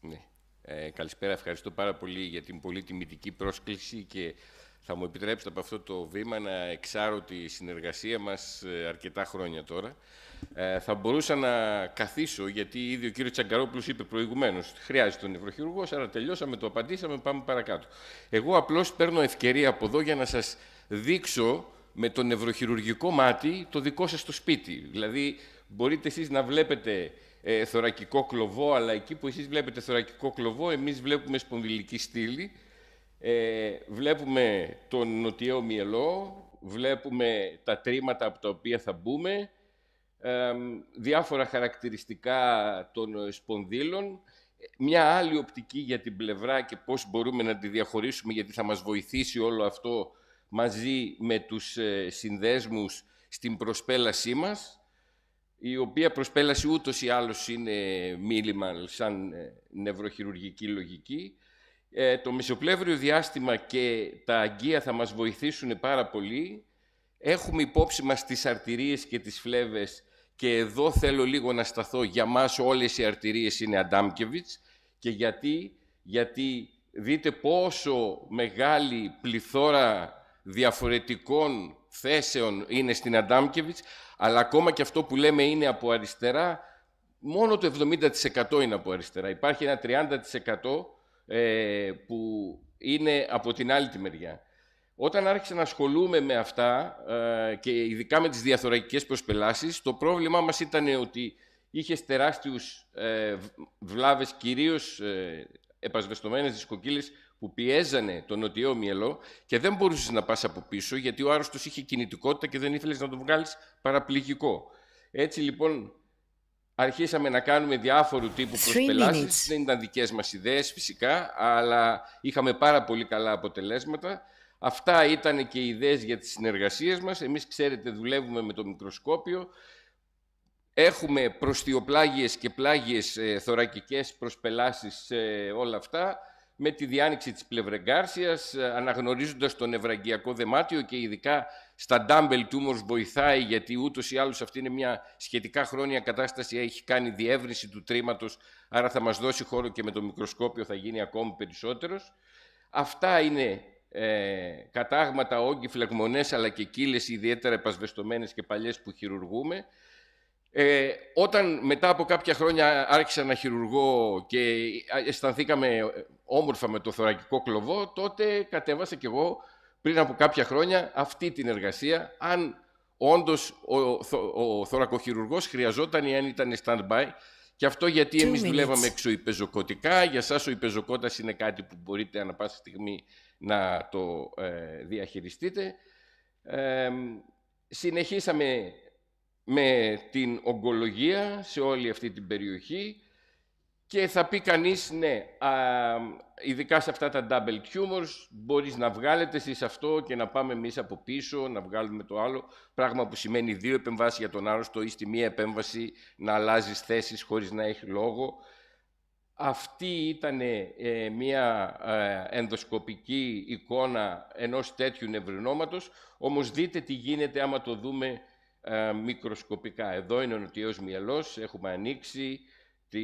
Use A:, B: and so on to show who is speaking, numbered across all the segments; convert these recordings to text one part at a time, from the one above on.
A: Ναι. Ε, καλησπέρα, ευχαριστώ πάρα πολύ για την πολύ τιμητική πρόσκληση και θα μου επιτρέψετε από αυτό το βήμα να εξάρω τη συνεργασία μας ε, αρκετά χρόνια τώρα. Ε, θα μπορούσα να καθίσω, γιατί ήδη ο κύριος Τσαγκαρόπουλος είπε προηγουμένως, χρειάζεται τον νευροχειρουργός, άρα τελειώσαμε, το απαντήσαμε, πάμε παρακάτω. Εγώ απλώς παίρνω ευκαιρία από εδώ για να σας δείξω με το νευροχειρουργικό μάτι το δικό σας το σπίτι. Δηλαδή, μπορείτε εσείς να βλέπετε ε, θωρακικό κλωβό, αλλά εκεί που εσείς βλέπετε θωρακικό κλοβό, εμείς βλέπουμε σπονδυλική στήλη, ε, βλέπουμε τον νοτιαίο μυελό, βλέπουμε τα τρίματα από τα οποία θα μπούμε, ε, διάφορα χαρακτηριστικά των σπονδύλων, μια άλλη οπτική για την πλευρά και πώς μπορούμε να τη διαχωρίσουμε, γιατί θα μας βοηθήσει όλο αυτό μαζί με τους ε, συνδέσμους στην προσπέλασή μας η οποία προσπέλαση ούτως ή άλλως είναι μίλημα σαν ε, νευροχειρουργική λογική. Ε, το μεσοπλεύριο διάστημα και τα αγκία θα μας βοηθήσουν πάρα πολύ. Έχουμε υπόψη μας τις αρτηρίες και τις φλέβες και εδώ θέλω λίγο να σταθώ. Για μας όλες οι αρτηρίες είναι Αντάμκεβιτς και γιατί, γιατί δείτε πόσο μεγάλη πληθώρα διαφορετικών θέσεων είναι στην Αντάμκεβιτς, αλλά ακόμα και αυτό που λέμε είναι από αριστερά, μόνο το 70% είναι από αριστερά. Υπάρχει ένα 30% ε, που είναι από την άλλη τη μεριά. Όταν άρχισα να ασχολούμαι με αυτά ε, και ειδικά με τις διαθωρακικές προσπελάσεις, το πρόβλημά μας ήταν ότι είχες τεράστιους ε, βλάβες, κυρίως επασβεστομένες δισκοκύλες, που πιέζανε το νοτιό μυελό και δεν μπορούσες να πας από πίσω γιατί ο άρρωστος είχε κινητικότητα και δεν ήθελες να τον βγάλεις παραπληγικό. Έτσι λοιπόν αρχίσαμε να κάνουμε διάφορου τύπου προσπελάσεις. Δεν ήταν δικές μας ιδέες φυσικά, αλλά είχαμε πάρα πολύ καλά αποτελέσματα. Αυτά ήταν και οι ιδέες για τις συνεργασίες μας. Εμείς, ξέρετε, δουλεύουμε με το μικροσκόπιο. Έχουμε προστιοπλάγιες και πλάγιες ε, θωρακικές προσπελάσεις σε όλα αυτά με τη διάνοιξη της πλευρεγκάρσιας, ε, αναγνωρίζοντας τον ευραγγειακό δεμάτιο και ειδικά στα dumbbell tumors βοηθάει γιατί ούτως ή άλλως αυτή είναι μια σχετικά χρόνια κατάσταση, έχει κάνει διεύρυνση του τρίματος, άρα θα μας δώσει χώρο και με το μικροσκόπιο θα γίνει ακόμη περισσότερος. Αυτά είναι ε, κατάγματα, όγκοι, φλεγμονές αλλά και κύλες ιδιαίτερα επασβεστομένες και παλιές που χειρουργούμε. Ε, όταν μετά από κάποια χρόνια άρχισα να χειρουργώ και ε, αισθανθήκαμε ε, όμορφα με το θωρακικό κλωβό, τότε κατέβασα κι εγώ πριν από κάποια χρόνια αυτή την εργασία, αν όντως ο, ο, θωρακοχειρουργός χρειαζόταν ή αν ήταν stand-by. Και αυτό γιατί εμείς δουλεύαμε εξωϊπεζοκοτικά, για σας ο υπεζοκότας είναι κάτι που μπορείτε ανα πάσα στιγμή να το ε, διαχειριστείτε. Ε, συνεχίσαμε με την ογκολογία σε όλη αυτή την περιοχή. Και θα πει κανείς, ναι, α, ειδικά σε αυτά τα double tumors, μπορείς να βγάλετε εσείς αυτό και να πάμε εμείς από πίσω, να βγάλουμε το άλλο, πράγμα που σημαίνει δύο επεμβάσεις για τον άρρωστο ή στη μία επέμβαση να αλλαζει θέσεις χωρίς να έχει λόγο. Αυτή ήταν ε, μια ε, ενδοσκοπική εικόνα ενός τέτοιου νευρινόματος, όμως δείτε τι γίνεται άμα το δούμε ε, μικροσκοπικά. Εδώ είναι ο νοτιός μυελός, έχουμε ανοίξει, τη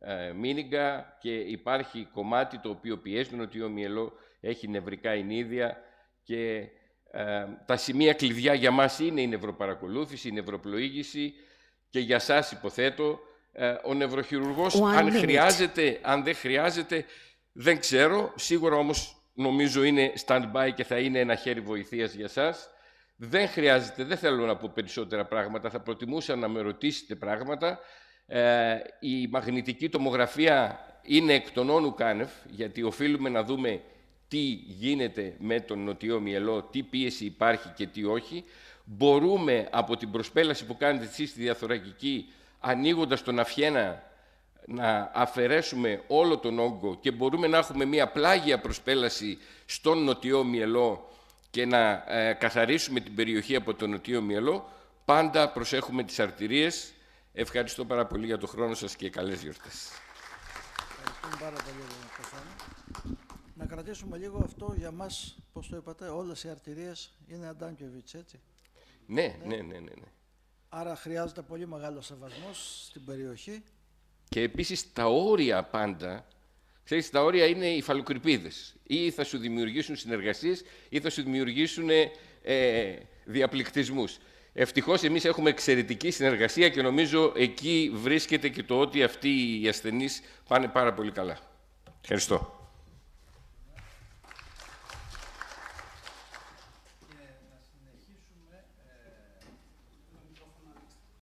A: ε, και υπάρχει κομμάτι το οποίο πιέζουν ότι ο μυελό έχει νευρικά ενίδια και ε, τα σημεία κλειδιά για μας είναι η νευροπαρακολούθηση, η νευροπλοήγηση και για σας υποθέτω ε, ο νευροχειρουργός αν, χρειάζεται, αν δεν χρειάζεται δεν ξέρω, σίγουρα όμως νομίζω είναι stand-by και θα είναι ένα χέρι βοηθείας για σας. Δεν χρειάζεται, δεν θέλω να πω περισσότερα πράγματα, θα προτιμούσα να με ρωτήσετε πράγματα. Ε, η μαγνητική τομογραφία είναι εκ των όνου κάνευ, γιατί οφείλουμε να δούμε τι γίνεται με τον νοτιό μυελό, τι πίεση υπάρχει και τι όχι. Μπορούμε από την προσπέλαση που κάνετε εσείς στη διαθωρακική, ανοίγοντας τον αφιένα, να αφαιρέσουμε όλο τον όγκο και μπορούμε να έχουμε μια πλάγια προσπέλαση στον νοτιό μυελό και να ε, καθαρίσουμε την περιοχή από τον νοτιό μυελό, πάντα προσέχουμε τις αρτηρίες, Ευχαριστώ πάρα πολύ για τον χρόνο σας και καλές γιορτές. Ευχαριστούμε πάρα πολύ, Να κρατήσουμε λίγο αυτό για μας, πώς το είπατε, όλες οι αρτηρίες είναι Αντάνκεβιτς, έτσι. Ναι, ναι, ναι, ναι, ναι. Άρα χρειάζεται πολύ μεγάλος σεβασμός στην περιοχή. Και επίσης τα όρια πάντα, ξέρεις, τα όρια είναι οι φαλοκρηπίδες. Ή θα σου δημιουργήσουν συνεργασίες ή θα σου δημιουργήσουν ε, ε διαπληκτισμούς. Ευτυχώς εμείς έχουμε εξαιρετική συνεργασία και νομίζω εκεί βρίσκεται και το ότι αυτοί οι ασθενείς πάνε πάρα πολύ καλά. Ευχαριστώ.